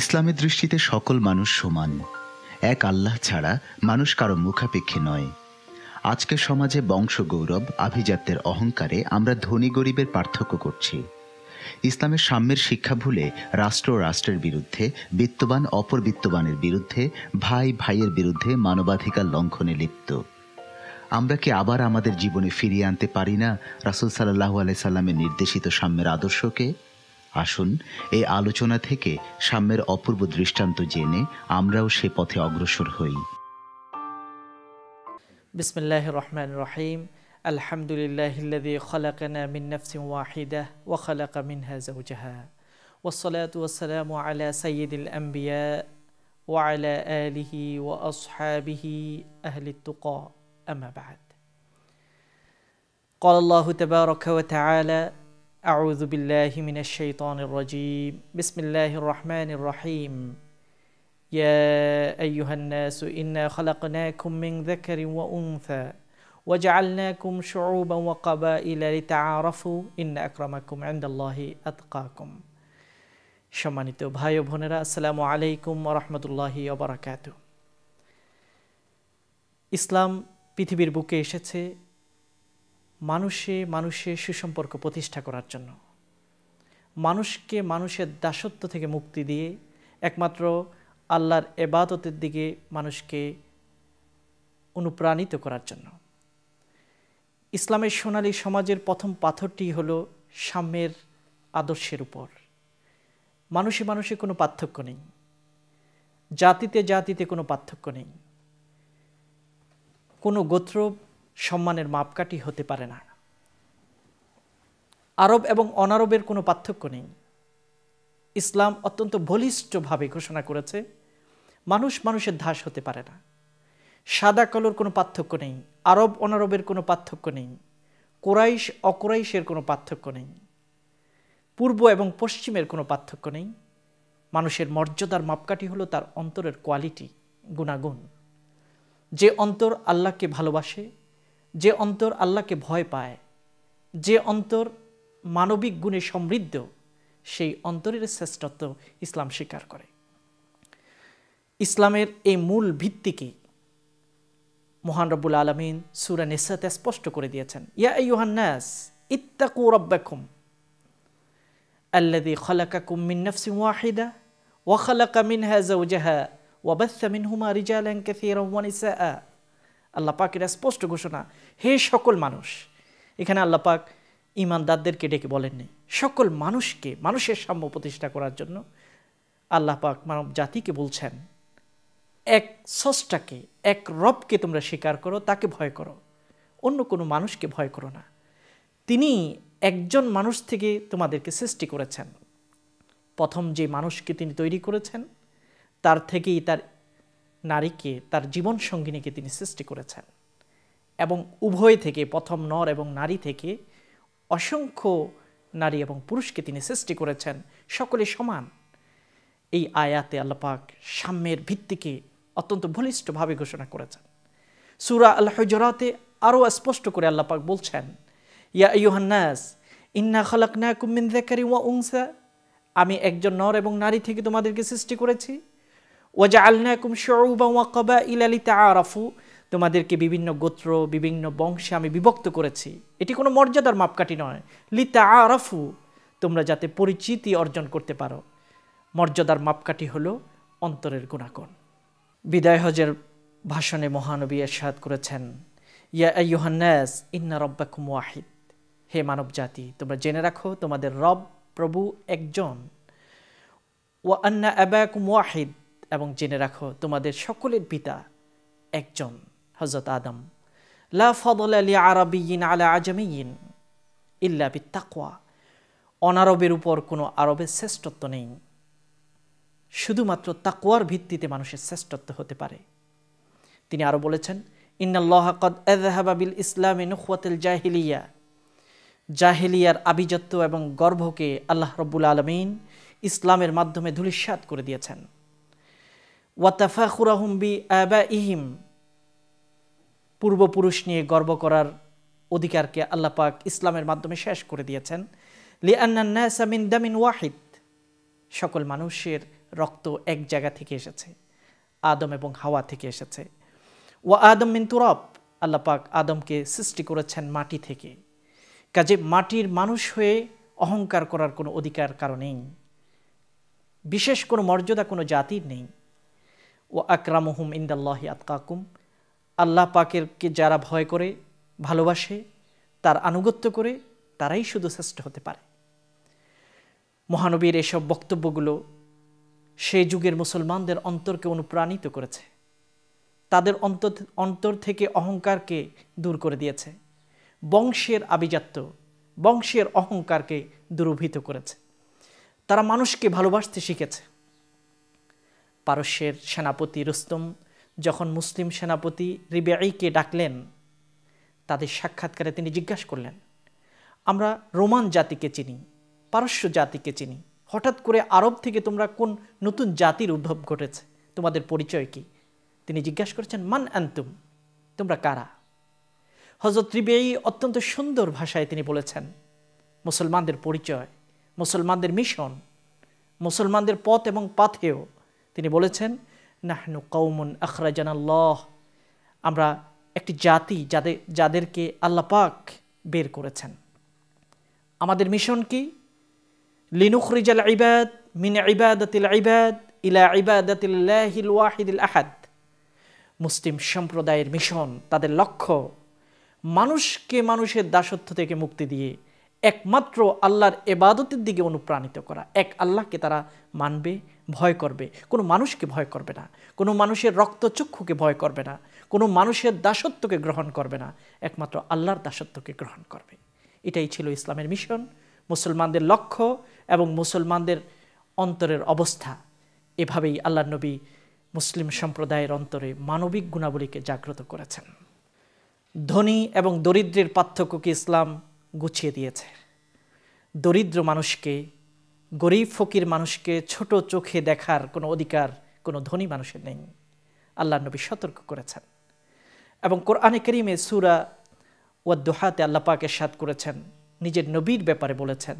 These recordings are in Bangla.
ইসলামের দৃষ্টিতে সকল মানুষ সমান এক আল্লাহ ছাড়া মানুষ কারো মুখাপেক্ষী নয় আজকে সমাজে বংশ গৌরব আভিজাত্যের অহংকারে আমরা ধনী গরিবের পার্থক্য করছি ইসলামের সাম্যের শিক্ষা ভুলে রাষ্ট্র রাষ্ট্রের বিরুদ্ধে বিত্তবান অপর বিত্তবানের বিরুদ্ধে ভাই ভাইয়ের বিরুদ্ধে মানবাধিকার লঙ্ঘনে লিপ্ত আমরা কি আবার আমাদের জীবনে ফিরিয়ে আনতে পারি না রাসুল সাল্লাহ সাল্লামের নির্দেশিত সাম্যের আদর্শকে আসুন এই আলোচনা থেকে সাম্যের অপূর্ব দৃষ্টান্ত জেনে আমরাও সে পথে অগ্রসর হই বিসমিল্লাহ রহমান রহিম আলহামদুলিল্লাহ খলাকানা মিন নফসিম ওয়াহিদা ওয়াখালাকা মিনহা জাউজাহা والصلاة والسلام على سيد الأنبياء وعلى آله وأصحابه أهل التقى أما بعد قال الله تبارك وتعالى أعوذ بالله من الشيطان الرجيم بسم الله الرحمن الرحيم يا أيها الناس إنا خلقناكم من ذكر وأنثى وجعلناكم شعوبا وقبائل لتعارفوا إن أكرمكم عند الله أتقاكم সম্মানিত ভাই ও বোনেরা আসসালামু আলাইকুম রহমতুল্লাহি অবরাকাত ইসলাম পৃথিবীর বুকে এসেছে মানুষে মানুষে সুসম্পর্ক প্রতিষ্ঠা করার জন্য মানুষকে মানুষের দাসত্ব থেকে মুক্তি দিয়ে একমাত্র আল্লাহর এবাদতের দিকে মানুষকে অনুপ্রাণিত করার জন্য ইসলামের সোনালী সমাজের প্রথম পাথরটি হলো সাম্যের আদর্শের উপর মানুষে মানুষে কোনো পার্থক্য নেই জাতিতে জাতিতে কোনো পার্থক্য নেই কোনো গোত্র সম্মানের মাপকাঠি হতে পারে না আরব এবং অনারবের কোনো পার্থক্য নেই ইসলাম অত্যন্ত বলিষ্ঠভাবে ঘোষণা করেছে মানুষ মানুষের ধাস হতে পারে না সাদা কালোর কোনো পার্থক্য নেই আরব অনারবের কোনো পার্থক্য নেই কোরাইশ অকোরাইশের কোনো পার্থক্য নেই পূর্ব এবং পশ্চিমের কোনো পার্থক্য নেই মানুষের মর্যাদার মাপকাঠি হলো তার অন্তরের কোয়ালিটি গুণাগুণ যে অন্তর আল্লাহকে ভালোবাসে যে অন্তর আল্লাহকে ভয় পায় যে অন্তর মানবিক গুণে সমৃদ্ধ সেই অন্তরের শ্রেষ্ঠত্ব ইসলাম স্বীকার করে ইসলামের এই মূল ভিত্তিকে মহান রব্বুল আলমিন সুরা নেসাতে স্পষ্ট করে দিয়েছেন ইয়া ইউহান্নাস ইত্তাকু রব্বাকুম আল্লাদি খালাকাকুম মিন নফসিম ওয়াহিদা ওয়াখালাকা মিনহা জাউজাহা ওয়াবাস্তা মিনহুমা রিজালান কাসীরা স্পষ্ট ঘোষণা হে সকল মানুষ এখানে আল্লাপাক ইমানদারদেরকে ডেকে বলেননি সকল মানুষকে মানুষের সাম্য প্রতিষ্ঠা করার জন্য আল্লাহ পাক মানব জাতিকে বলছেন এক সষ্টাকে এক রবকে তোমরা স্বীকার করো তাকে ভয় করো অন্য কোনো মানুষকে ভয় করো না তিনি একজন মানুষ থেকে তোমাদেরকে সৃষ্টি করেছেন প্রথম যে মানুষকে তিনি তৈরি করেছেন তার থেকেই তার নারীকে তার জীবন সঙ্গিনীকে তিনি সৃষ্টি করেছেন এবং উভয় থেকে প্রথম নর এবং নারী থেকে অসংখ্য নারী এবং পুরুষকে তিনি সৃষ্টি করেছেন সকলে সমান এই আয়াতে আল্লাপাক সাম্যের ভিত্তিকে অত্যন্ত বলিষ্ঠভাবে ঘোষণা করেছেন সুরা আল্লাহরাতে আরও স্পষ্ট করে আল্লাপাক বলছেন ইয়া ইউহান্নাস ইন্না না কুমিন ওয়া উংসা আমি একজন নর এবং নারী থেকে তোমাদেরকে সৃষ্টি করেছি ওয়াজা আল্লাহকুম শৌবা ওয়াকবা ইলালি তা তোমাদেরকে বিভিন্ন গোত্র বিভিন্ন বংশে আমি বিভক্ত করেছি এটি কোনো মর্যাদার মাপকাঠি নয় লিতা আরাফু তোমরা যাতে পরিচিতি অর্জন করতে পারো মর্যাদার মাপকাঠি হলো অন্তরের গুণাকণ বিদায় হজের ভাষণে মহানবী এরশাদ করেছেন ইয়া ইয়োহান্নাস ইন্না কুম ওয়াহিদ হে মানব জাতি তোমরা জেনে রাখো তোমাদের রব প্রভু একজন ওয়া আন্না আবাকুম ওয়াহিদ এবং জেনে রাখো তোমাদের সকলের পিতা একজন হজরত আদম লা ফদল আলী আরবিয়িন আলা আজমিয়িন ইল্লা বিত্তাকোয়া অনারবের উপর কোনো আরবের শ্রেষ্ঠত্ব নেই শুধুমাত্র তাকোয়ার ভিত্তিতে মানুষের শ্রেষ্ঠত্ব হতে পারে তিনি আরও বলেছেন ইন্নাল্লাহ কদ ইসলামে নখওয়াতিল জাহিলিয়া জাহেলিয়ার আবিজত্ব এবং গর্ভকে আল্লাহ রব্বুল আলমিন ইসলামের মাধ্যমে ধূলিস্বাদ করে দিয়েছেন ওয়াতাফাখুরাহুম বি আবা ইহিম পূর্বপুরুষ নিয়ে গর্ব করার অধিকারকে আল্লাপাক ইসলামের মাধ্যমে শেষ করে দিয়েছেন আন্নান্নাসামিন দামিন ওয়াহিদ সকল মানুষের রক্ত এক জায়গা থেকে এসেছে আদম এবং হাওয়া থেকে এসেছে ও আদম মিন তুরব আল্লাপাক আদমকে সৃষ্টি করেছেন মাটি থেকে কাজে মাটির মানুষ হয়ে অহংকার করার কোনো অধিকার কারণেই বিশেষ কোনো মর্যাদা কোনো জাতির নেই ও আকরামহুম ইন্দাল্লাহি আতকাকুম আল্লাহ পাকেরকে যারা ভয় করে ভালোবাসে তার আনুগত্য করে তারাই শুধু শ্রেষ্ঠ হতে পারে মহানবীর এসব বক্তব্যগুলো সেই যুগের মুসলমানদের অন্তরকে অনুপ্রাণিত করেছে তাদের অন্তর অন্তর থেকে অহংকারকে দূর করে দিয়েছে বংশের আভিজাত্য বংশের অহংকারকে দুরভিত করেছে তারা মানুষকে ভালোবাসতে শিখেছে পারস্যের সেনাপতি রুস্তম যখন মুসলিম সেনাপতি রিবেআইকে ডাকলেন তাদের সাক্ষাৎকারে তিনি জিজ্ঞাসা করলেন আমরা রোমান জাতিকে চিনি পারস্য জাতিকে চিনি হঠাৎ করে আরব থেকে তোমরা কোন নতুন জাতির উদ্ভব ঘটেছে তোমাদের পরিচয় কি তিনি জিজ্ঞাসা করেছেন মান অ্যান্তুম তোমরা কারা হজরত রিবেয়ী অত্যন্ত সুন্দর ভাষায় তিনি বলেছেন মুসলমানদের পরিচয় মুসলমানদের মিশন মুসলমানদের পথ এবং পাথেও তিনি বলেছেন নাহনু কৌমন আখরাজানাল্লাহ আমরা একটি জাতি যাদের যাদেরকে আল্লাপাক বের করেছেন আমাদের মিশন কি লিনুখরিজাল ইবাদ মিন ইবাদাতিল ইবাদ ইলা ইবাদাতিল্লাহিল ওয়াহিদুল আহাদ মুসলিম সম্প্রদায়ের মিশন তাদের লক্ষ্য মানুষকে মানুষের দাসত্ব থেকে মুক্তি দিয়ে একমাত্র আল্লাহর এবাদতের দিকে অনুপ্রাণিত করা এক আল্লাহকে তারা মানবে ভয় করবে কোনো মানুষকে ভয় করবে না কোনো মানুষের রক্তচক্ষুকে ভয় করবে না কোনো মানুষের দাসত্বকে গ্রহণ করবে না একমাত্র আল্লাহর দাসত্বকে গ্রহণ করবে এটাই ছিল ইসলামের মিশন মুসলমানদের লক্ষ্য এবং মুসলমানদের অন্তরের অবস্থা এভাবেই আল্লাহ নবী মুসলিম সম্প্রদায়ের অন্তরে মানবিক গুণাবলীকে জাগ্রত করেছেন ধনী এবং দরিদ্রের পার্থক্যকে ইসলাম গুছিয়ে দিয়েছে দরিদ্র মানুষকে গরিব ফকির মানুষকে ছোট চোখে দেখার কোনো অধিকার কোনো ধনী মানুষের নেই আল্লাহ নবী সতর্ক করেছেন এবং কোরআনে করিমে সুরা দোহাতে আল্লাপাকে সাত করেছেন নিজের নবীর ব্যাপারে বলেছেন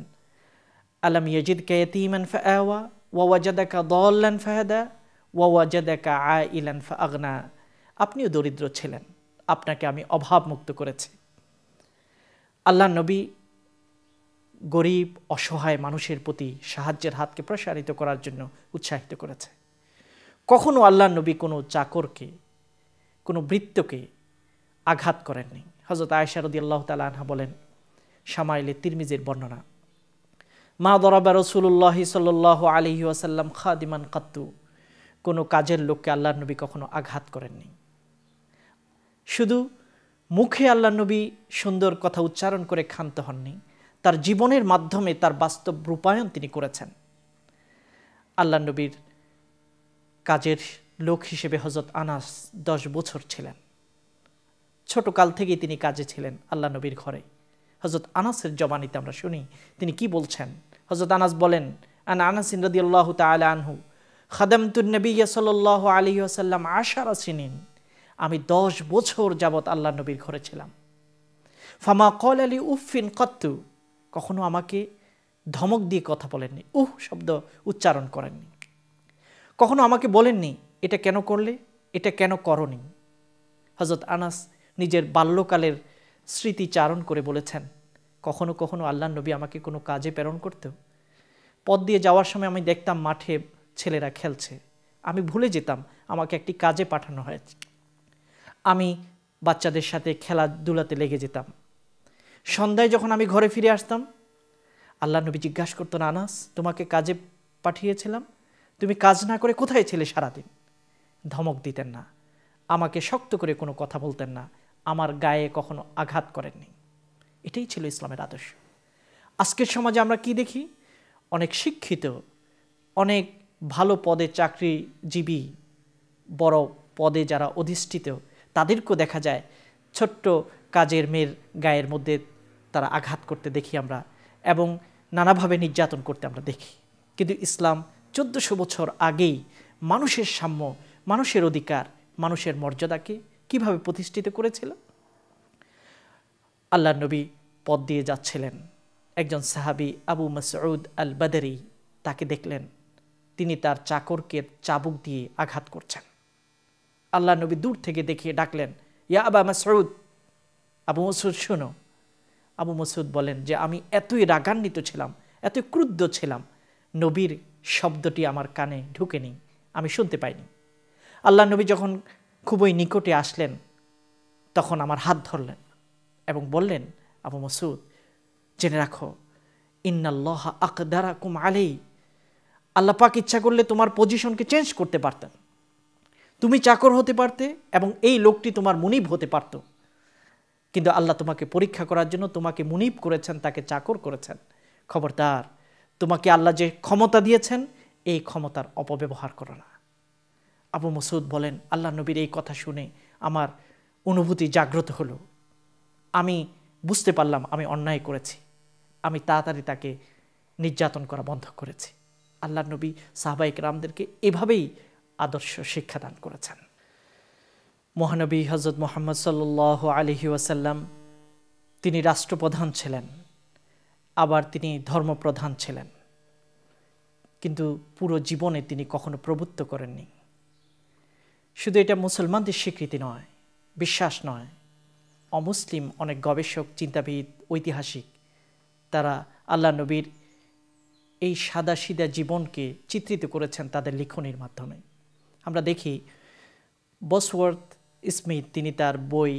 আলম ইয়াজিদ কায়তিমান ফাওয়া ওয়াজাদাকা দল্লান ফাহাদা ওয়াজাদাকা আ ইলান ফা আগনা আপনিও দরিদ্র ছিলেন আপনাকে আমি অভাবমুক্ত করেছি আল্লাহ নবী গরিব অসহায় মানুষের প্রতি সাহায্যের হাতকে প্রসারিত করার জন্য উৎসাহিত করেছে কখনও আল্লাহ নবী কোনো চাকরকে কোনো বৃত্তকে আঘাত করেননি হজরত আয়সারদি আল্লাহ তালা আনহা বলেন সামাইলে তিরমিজের বর্ণনা মা দরাবা রসুল্লাহ সাল আলহি আসাল্লাম খাদিমান কাত্তু কোনো কাজের লোককে আল্লাহ নবী কখনো আঘাত করেননি শুধু মুখে আল্লাহ নবী সুন্দর কথা উচ্চারণ করে ক্ষান্ত হননি তার জীবনের মাধ্যমে তার বাস্তব রূপায়ণ তিনি করেছেন আল্লাহ নবীর কাজের লোক হিসেবে হজরত আনাস দশ বছর ছিলেন ছোট কাল থেকেই তিনি কাজে ছিলেন আল্লাহ নবীর ঘরে হজরত আনাসের জবানিতে আমরা শুনি তিনি কি বলছেন হজরত আনাস বলেন আন আনাস রদি আল্লাহ তাল আনহু খাদামতুল নবী সাল আলী আসাল্লাম আশারা সিনিন আমি দশ বছর যাবৎ আল্লাহ নবীর ঘরে ছিলাম ফামা কল আলী উফিন কত্তু কখনো আমাকে ধমক দিয়ে কথা বলেননি উহ শব্দ উচ্চারণ করেননি কখনো আমাকে বলেননি এটা কেন করলে এটা কেন করনি হজরত আনাস নিজের বাল্যকালের স্মৃতিচারণ করে বলেছেন কখনো কখনো আল্লাহ নবী আমাকে কোনো কাজে প্রেরণ করত পথ দিয়ে যাওয়ার সময় আমি দেখতাম মাঠে ছেলেরা খেলছে আমি ভুলে যেতাম আমাকে একটি কাজে পাঠানো হয়েছে আমি বাচ্চাদের সাথে খেলাধুলাতে লেগে যেতাম সন্ধ্যায় যখন আমি ঘরে ফিরে আসতাম আল্লাহ নবী জিজ্ঞাসা করতো আনাস তোমাকে কাজে পাঠিয়েছিলাম তুমি কাজ না করে কোথায় ছিলে সারাদিন ধমক দিতেন না আমাকে শক্ত করে কোনো কথা বলতেন না আমার গায়ে কখনো আঘাত করেননি এটাই ছিল ইসলামের আদর্শ আজকের সমাজে আমরা কি দেখি অনেক শিক্ষিত অনেক ভালো পদে চাকরিজীবী বড় পদে যারা অধিষ্ঠিত তাদেরকেও দেখা যায় ছোট্ট কাজের মেয়ের গায়ের মধ্যে তারা আঘাত করতে দেখি আমরা এবং নানাভাবে নির্যাতন করতে আমরা দেখি কিন্তু ইসলাম চোদ্দোশো বছর আগেই মানুষের সাম্য মানুষের অধিকার মানুষের মর্যাদাকে কিভাবে প্রতিষ্ঠিত করেছিল আল্লাহ নবী পদ দিয়ে যাচ্ছিলেন একজন সাহাবি আবু মসউদ আল বাদারি তাকে দেখলেন তিনি তার চাকরকে চাবুক দিয়ে আঘাত করছেন আল্লাহ নবী দূর থেকে দেখিয়ে ডাকলেন ইয়া আবা মাসুদ আবু মসুদ শুনো আবু মসুদ বলেন যে আমি এতই রাগান্বিত ছিলাম এতই ক্রুদ্ধ ছিলাম নবীর শব্দটি আমার কানে ঢুকেনি আমি শুনতে পাইনি আল্লাহ নবী যখন খুবই নিকটে আসলেন তখন আমার হাত ধরলেন এবং বললেন আবু মসুদ জেনে রাখো ইন্নাল্লাহ আকদারা কুম আলী আল্লাপাক ইচ্ছা করলে তোমার পজিশনকে চেঞ্জ করতে পারতেন তুমি চাকর হতে পারতে এবং এই লোকটি তোমার মুনিব হতে পারত কিন্তু আল্লাহ তোমাকে পরীক্ষা করার জন্য তোমাকে মুনিব করেছেন তাকে চাকর করেছেন খবরদার তোমাকে আল্লাহ যে ক্ষমতা দিয়েছেন এই ক্ষমতার অপব্যবহার করো না আবু মসুদ বলেন আল্লাহ নবীর এই কথা শুনে আমার অনুভূতি জাগ্রত হলো আমি বুঝতে পারলাম আমি অন্যায় করেছি আমি তাড়াতাড়ি তাকে নির্যাতন করা বন্ধ করেছি আল্লাহ নবী সাহবাইক রামদেরকে এভাবেই আদর্শ শিক্ষাদান করেছেন মহানবী হজরত মোহাম্মদ সাল্ল আলহি ওয়াসাল্লাম তিনি রাষ্ট্রপ্রধান ছিলেন আবার তিনি ধর্মপ্রধান ছিলেন কিন্তু পুরো জীবনে তিনি কখনো প্রভুত্ব করেননি শুধু এটা মুসলমানদের স্বীকৃতি নয় বিশ্বাস নয় অমুসলিম অনেক গবেষক চিন্তাবিদ ঐতিহাসিক তারা আল্লাহ নবীর এই সাদা সিদা জীবনকে চিত্রিত করেছেন তাদের লিখনের মাধ্যমে আমরা দেখি বসওয়ার্থ স্মিথ তিনি তার বই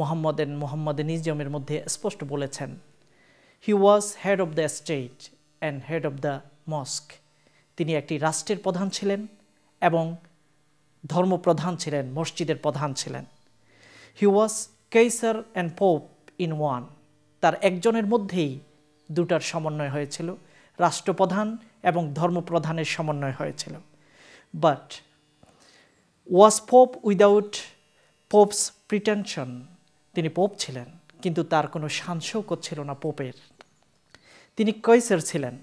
মোহাম্মদেন মোহাম্মদ নিজমের মধ্যে স্পষ্ট বলেছেন he was head of the state and head of the mosque তিনি একটি রাষ্ট্রের প্রধান ছিলেন এবং ধর্মপ্রধান ছিলেন মসজিদের প্রধান ছিলেন he was Caesar and pope in one তার একজনের মধ্যেই দুটার সমন্বয় হয়েছিল রাষ্ট্রপ্রধান এবং ধর্মপ্রধানের সমন্বয় হয়েছিল but was pope without pope's pretension তিনি পোপ ছিলেন কিন্তু তার কোনো সাংসৌকত ছিল না পোপের তিনি কৈসার ছিলেন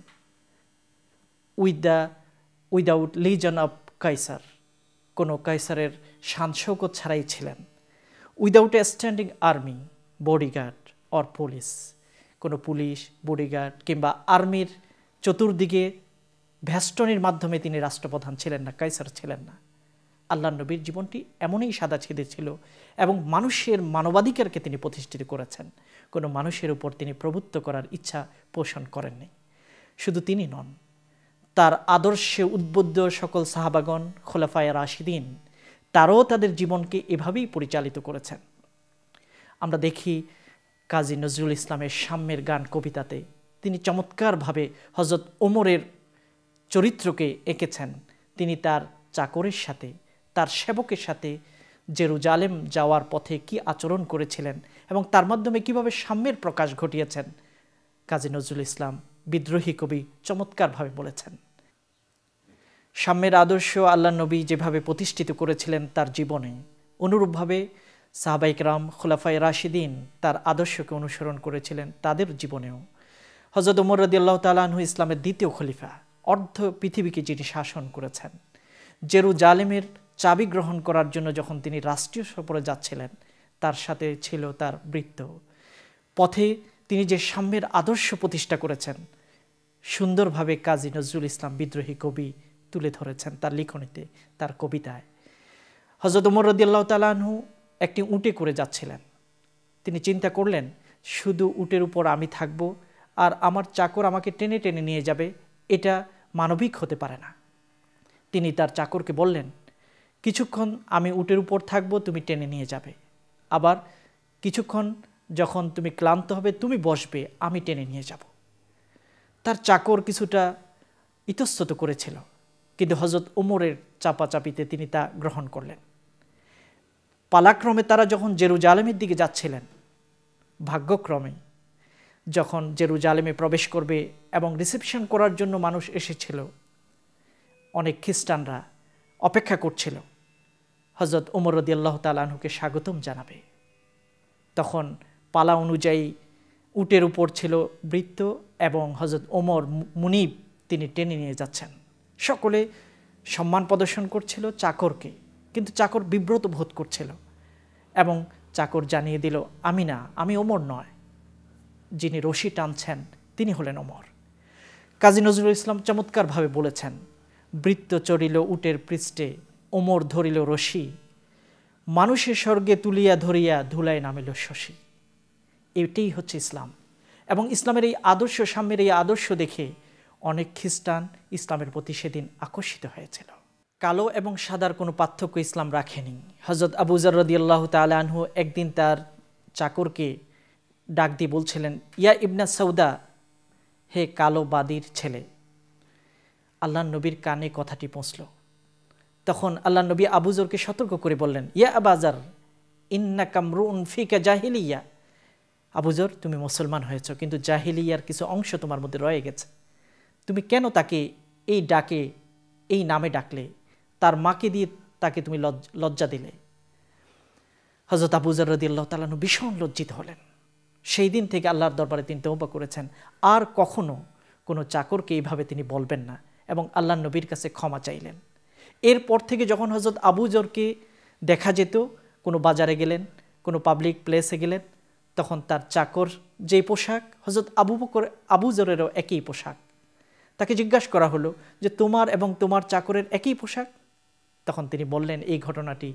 with the without legion of Caesar কোনো কাইসারের সাংসৌকত ছাড়াই ছিলেন without a standing army bodyguard or police কোনো পুলিশ বডিগার্ড কিংবা আর্মির চতুর্দিকে ভ্যাস্টনির মাধ্যমে তিনি রাষ্ট্রপ্রধান ছিলেন না কাইসার ছিলেন না আল্লাহ নবীর জীবনটি এমনই সাদা ছেদে ছিল এবং মানুষের মানবাধিকারকে তিনি প্রতিষ্ঠিত করেছেন কোনো মানুষের উপর তিনি প্রভুত্ব করার ইচ্ছা পোষণ করেননি শুধু তিনি নন তার আদর্শে উদ্বুদ্ধ সকল সাহাবাগন খোলাফায় রাশিদিন তারাও তাদের জীবনকে এভাবেই পরিচালিত করেছেন আমরা দেখি কাজী নজরুল ইসলামের সাম্যের গান কবিতাতে তিনি চমৎকারভাবে হজরত ওমরের চরিত্রকে এঁকেছেন তিনি তার চাকরের সাথে তার সেবকের সাথে জেরুজালেম যাওয়ার পথে কি আচরণ করেছিলেন এবং তার মাধ্যমে কিভাবে সাম্যের প্রকাশ ঘটিয়েছেন কাজী নজরুল ইসলাম বিদ্রোহী কবি চমৎকারভাবে বলেছেন সাম্যের আদর্শ আল্লাহ নবী যেভাবে প্রতিষ্ঠিত করেছিলেন তার জীবনে অনুরূপভাবে রাম খোলাফাই রাশিদিন তার আদর্শকে অনুসরণ করেছিলেন তাদের জীবনেও হজরত উমর রদিয়াল্লাহ তালাহু ইসলামের দ্বিতীয় খলিফা অর্ধ পৃথিবীকে যিনি শাসন করেছেন জালেমের চাবি গ্রহণ করার জন্য যখন তিনি রাষ্ট্রীয় সফরে যাচ্ছিলেন তার সাথে ছিল তার বৃত্ত পথে তিনি যে সাম্যের আদর্শ প্রতিষ্ঠা করেছেন সুন্দরভাবে কাজী নজরুল ইসলাম বিদ্রোহী কবি তুলে ধরেছেন তার লিখনীতে তার কবিতায় হজরত উমর রদিয়াল্লাহ তালাহু একটি উঁটে করে যাচ্ছিলেন তিনি চিন্তা করলেন শুধু উটের উপর আমি থাকব আর আমার চাকর আমাকে টেনে টেনে নিয়ে যাবে এটা মানবিক হতে পারে না তিনি তার চাকরকে বললেন কিছুক্ষণ আমি উটের উপর থাকবো তুমি টেনে নিয়ে যাবে আবার কিছুক্ষণ যখন তুমি ক্লান্ত হবে তুমি বসবে আমি টেনে নিয়ে যাব তার চাকর কিছুটা ইতস্তত করেছিল কিন্তু হজরত ওমরের চাপাচাপিতে তিনি তা গ্রহণ করলেন পালাক্রমে তারা যখন জেরুজালেমের দিকে যাচ্ছিলেন ভাগ্যক্রমে যখন জেরুজালেমে প্রবেশ করবে এবং রিসেপশন করার জন্য মানুষ এসেছিল অনেক খ্রিস্টানরা অপেক্ষা করছিল হজরত উমর রদি আল্লাহ তালাহুকে স্বাগতম জানাবে তখন পালা অনুযায়ী উটের উপর ছিল বৃত্ত এবং হজরত ওমর মুনিব তিনি টেনে নিয়ে যাচ্ছেন সকলে সম্মান প্রদর্শন করছিল চাকরকে কিন্তু চাকর বিব্রত বোধ করছিল এবং চাকর জানিয়ে দিল আমি না আমি ওমর নয় যিনি রশি টানছেন তিনি হলেন ওমর কাজী নজরুল ইসলাম চমৎকারভাবে বলেছেন বৃত্ত চড়িল উটের পৃষ্ঠে ওমর ধরিল রশি মানুষের স্বর্গে তুলিয়া ধরিয়া ধুলায় নামিল শশী এটাই হচ্ছে ইসলাম এবং ইসলামের এই আদর্শ সাম্যের এই আদর্শ দেখে অনেক খ্রিস্টান ইসলামের প্রতি সেদিন আকর্ষিত হয়েছিল কালো এবং সাদার কোনো পার্থক্য ইসলাম রাখেনি হজরত আবুজার রদিয়াল্লাহ তালানহু একদিন তার চাকরকে ডাক দিয়ে বলছিলেন ইয়া ইবনা সৌদা হে কালো বাদির ছেলে আল্লাহ নবীর কানে কথাটি পৌঁছল তখন আল্লাহ নবী আবুজরকে সতর্ক করে বললেন ইয়া আবাজার ইন্না কামরু উনফিকা জাহিলিয়া আবুজর তুমি মুসলমান হয়েছ কিন্তু জাহিলিয়ার কিছু অংশ তোমার মধ্যে রয়ে গেছে তুমি কেন তাকে এই ডাকে এই নামে ডাকলে তার মাকে দিয়ে তাকে তুমি লজ্জা দিলে হজরত আবুজর রদিয়াল্লাহ তালানু ভীষণ লজ্জিত হলেন সেই দিন থেকে আল্লাহর দরবারে তিনি তৌবা করেছেন আর কখনো কোনো চাকরকে এইভাবে তিনি বলবেন না এবং আল্লাহ নবীর কাছে ক্ষমা চাইলেন এরপর থেকে যখন হজরত আবু জরকে দেখা যেত কোনো বাজারে গেলেন কোনো পাবলিক প্লেসে গেলেন তখন তার চাকর যে পোশাক হজরত আবু বকর আবু একই পোশাক তাকে জিজ্ঞাসা করা হলো যে তোমার এবং তোমার চাকরের একই পোশাক তখন তিনি বললেন এই ঘটনাটি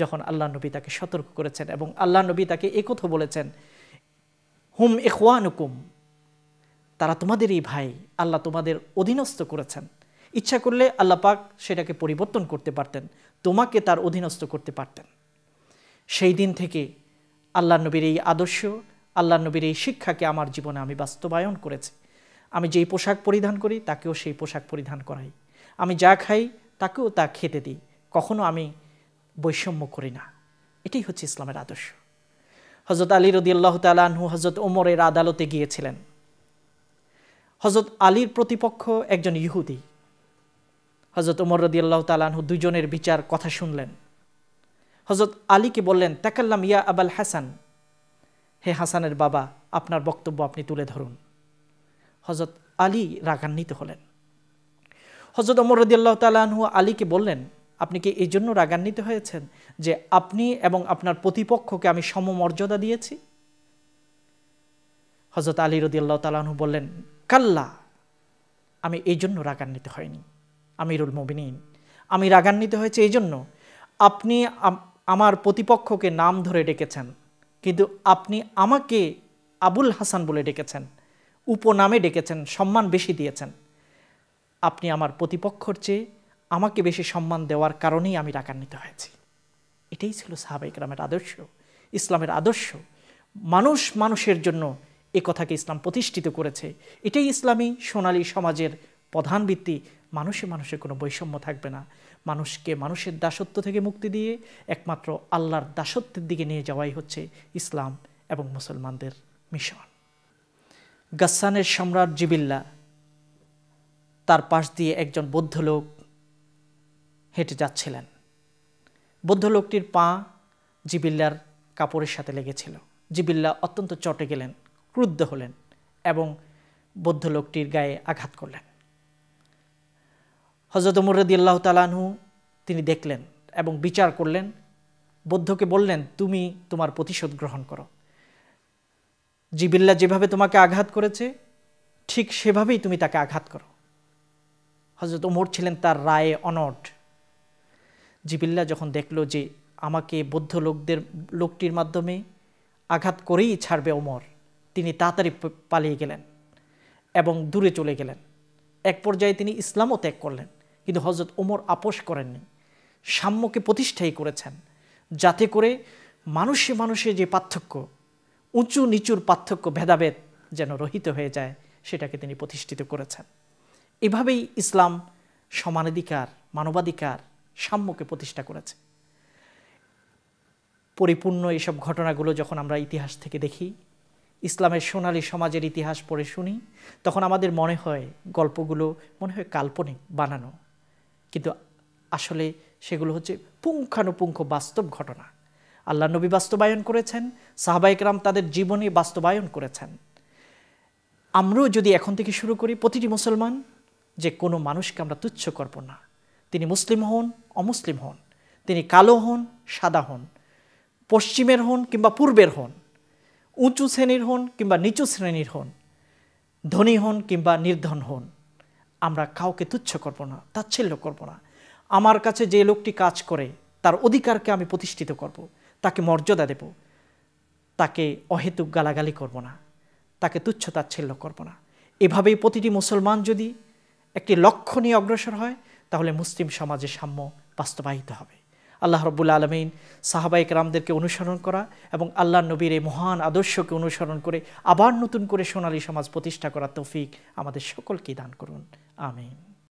যখন আল্লাহ নবী তাকে সতর্ক করেছেন এবং আল্লাহ নবী তাকে একথা বলেছেন হুম এখওয়ানুকুম তারা তোমাদেরই ভাই আল্লাহ তোমাদের অধীনস্থ করেছেন ইচ্ছা করলে আল্লাপাক সেটাকে পরিবর্তন করতে পারতেন তোমাকে তার অধীনস্থ করতে পারতেন সেই দিন থেকে আল্লাহ নবীর এই আদর্শ আল্লাহ নবীর এই শিক্ষাকে আমার জীবনে আমি বাস্তবায়ন করেছি আমি যেই পোশাক পরিধান করি তাকেও সেই পোশাক পরিধান করাই আমি যা খাই তাকেও তা খেতে দিই কখনো আমি বৈষম্য করি না এটাই হচ্ছে ইসলামের আদর্শ হজরত আলী রদিয়াল্লাহ তালু হজরত ওমরের আদালতে গিয়েছিলেন হজরত আলীর প্রতিপক্ষ একজন ইহুদি হজরত রদি আল্লাহ তালাহ দুজনের বিচার কথা শুনলেন হজরত আলীকে বললেন তেকাল্লাম ইয়া আবাল হাসান হে হাসানের বাবা আপনার বক্তব্য আপনি তুলে ধরুন হজরত আলী রাগান্বিত হলেন হজরত রদি আল্লাহ তালাহু আলীকে বললেন আপনি কি এই জন্য রাগান্বিত হয়েছেন যে আপনি এবং আপনার প্রতিপক্ষকে আমি সমমর্যাদা দিয়েছি হজরত আলী আল্লাহ তালাহু বললেন কাল্লা আমি এই জন্য রাগান্বিত হয়নি আমিরুল মোবিনিন আমি রাগান্বিত হয়েছে এই জন্য আপনি আমার প্রতিপক্ষকে নাম ধরে ডেকেছেন কিন্তু আপনি আমাকে আবুল হাসান বলে ডেকেছেন উপনামে ডেকেছেন সম্মান বেশি দিয়েছেন আপনি আমার প্রতিপক্ষর চেয়ে আমাকে বেশি সম্মান দেওয়ার কারণেই আমি রাগান্বিত হয়েছি এটাই ছিল সাহাবা ইকরামের আদর্শ ইসলামের আদর্শ মানুষ মানুষের জন্য এ কথাকে ইসলাম প্রতিষ্ঠিত করেছে এটাই ইসলামী সোনালী সমাজের প্রধান ভিত্তি মানুষে মানুষের কোনো বৈষম্য থাকবে না মানুষকে মানুষের দাসত্ব থেকে মুক্তি দিয়ে একমাত্র আল্লাহর দাসত্বের দিকে নিয়ে যাওয়াই হচ্ছে ইসলাম এবং মুসলমানদের মিশন গাসানের সম্রাট জিবিল্লা তার পাশ দিয়ে একজন বৌদ্ধ লোক হেঁটে যাচ্ছিলেন বৌদ্ধ লোকটির পা জিবিল্লার কাপড়ের সাথে লেগেছিল জিবিল্লা অত্যন্ত চটে গেলেন ক্রুদ্ধ হলেন এবং বৌদ্ধ লোকটির গায়ে আঘাত করলেন হজরত মুরদি আল্লাহ তালানহু তিনি দেখলেন এবং বিচার করলেন বৌদ্ধকে বললেন তুমি তোমার প্রতিশোধ গ্রহণ করো জিবিল্লা যেভাবে তোমাকে আঘাত করেছে ঠিক সেভাবেই তুমি তাকে আঘাত করো হজরত ওমর ছিলেন তার রায়ে অনট জিবিল্লা যখন দেখল যে আমাকে বৌদ্ধ লোকদের লোকটির মাধ্যমে আঘাত করেই ছাড়বে ওমর তিনি তাড়াতাড়ি পালিয়ে গেলেন এবং দূরে চলে গেলেন এক পর্যায়ে তিনি ইসলামও ত্যাগ করলেন কিন্তু হজরত ওমর আপোষ করেননি সাম্যকে প্রতিষ্ঠাই করেছেন যাতে করে মানুষে মানুষে যে পার্থক্য উঁচু নিচুর পার্থক্য ভেদাভেদ যেন রহিত হয়ে যায় সেটাকে তিনি প্রতিষ্ঠিত করেছেন এভাবেই ইসলাম সমানাধিকার মানবাধিকার সাম্যকে প্রতিষ্ঠা করেছে পরিপূর্ণ এসব ঘটনাগুলো যখন আমরা ইতিহাস থেকে দেখি ইসলামের সোনালী সমাজের ইতিহাস পড়ে শুনি তখন আমাদের মনে হয় গল্পগুলো মনে হয় কাল্পনিক বানানো কিন্তু আসলে সেগুলো হচ্ছে পুঙ্খানুপুঙ্খ বাস্তব ঘটনা আল্লাহ নবী বাস্তবায়ন করেছেন সাহাবাইকরাম তাদের জীবনে বাস্তবায়ন করেছেন আমরাও যদি এখন থেকে শুরু করি প্রতিটি মুসলমান যে কোনো মানুষকে আমরা তুচ্ছ করব না তিনি মুসলিম হন অমুসলিম হন তিনি কালো হন সাদা হন পশ্চিমের হন কিংবা পূর্বের হন উঁচু শ্রেণীর হন কিংবা নিচু শ্রেণীর হন ধনী হন কিংবা নির্ধন হন আমরা কাউকে তুচ্ছ করব না তাচ্ছিল্য করব না আমার কাছে যে লোকটি কাজ করে তার অধিকারকে আমি প্রতিষ্ঠিত করব। তাকে মর্যাদা দেব তাকে অহেতুক গালাগালি করব না তাকে তুচ্ছ তাচ্ছিল্য করব না এভাবেই প্রতিটি মুসলমান যদি একটি লক্ষ্য নিয়ে অগ্রসর হয় তাহলে মুসলিম সমাজে সাম্য বাস্তবায়িত হবে আল্লাহ রব্বুল আলমিন সাহাবাইক রামদেরকে অনুসরণ করা এবং আল্লাহ নবীর এই মহান আদর্শকে অনুসরণ করে আবার নতুন করে সোনালী সমাজ প্রতিষ্ঠা করা তৌফিক আমাদের সকলকে দান করুন আমিন